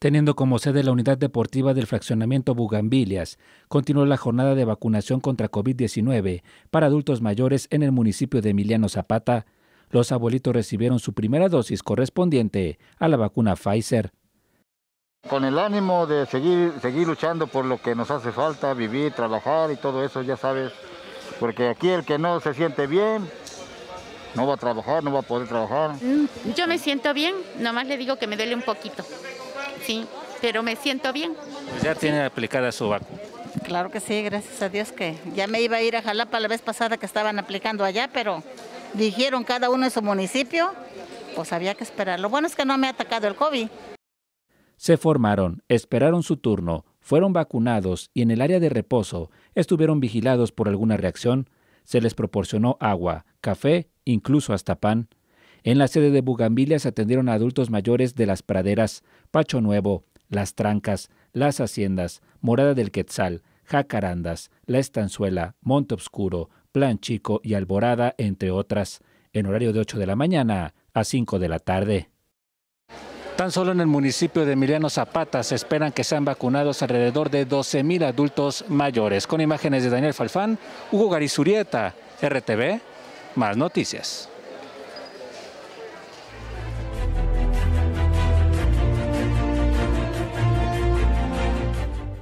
teniendo como sede la unidad deportiva del fraccionamiento Bugambilias. Continuó la jornada de vacunación contra COVID-19 para adultos mayores en el municipio de Emiliano Zapata. Los abuelitos recibieron su primera dosis correspondiente a la vacuna Pfizer. Con el ánimo de seguir, seguir luchando por lo que nos hace falta, vivir, trabajar y todo eso, ya sabes, porque aquí el que no se siente bien, no va a trabajar, no va a poder trabajar. Mm, yo me siento bien, nomás le digo que me duele un poquito sí, pero me siento bien. Pues ya tiene aplicada su vacuna. Claro que sí, gracias a Dios que ya me iba a ir a Jalapa la vez pasada que estaban aplicando allá, pero dijeron cada uno en su municipio, pues había que esperar. Lo bueno es que no me ha atacado el COVID. Se formaron, esperaron su turno, fueron vacunados y en el área de reposo estuvieron vigilados por alguna reacción. Se les proporcionó agua, café, incluso hasta pan. En la sede de Bugambilia se atendieron a adultos mayores de Las Praderas, Pacho Nuevo, Las Trancas, Las Haciendas, Morada del Quetzal, Jacarandas, La Estanzuela, Monte Obscuro, Plan Chico y Alborada, entre otras, en horario de 8 de la mañana a 5 de la tarde. Tan solo en el municipio de Emiliano Zapata se esperan que sean vacunados alrededor de 12.000 adultos mayores. Con imágenes de Daniel Falfán, Hugo Garizurieta, RTV, más noticias.